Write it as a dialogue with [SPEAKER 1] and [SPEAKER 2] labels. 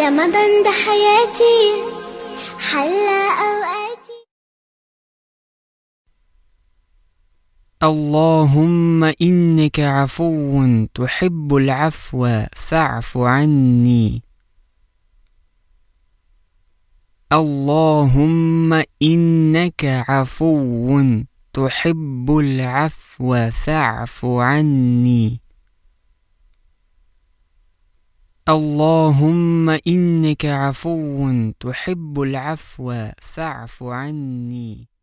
[SPEAKER 1] رمضان ده حياتي حلى أوقاتي
[SPEAKER 2] اللهم إنك عفو تحب العفو فاعف عني اللهم إنك عفو تحب العفو فاعف عني اللهم إنك عفو تحب العفو فاعف عني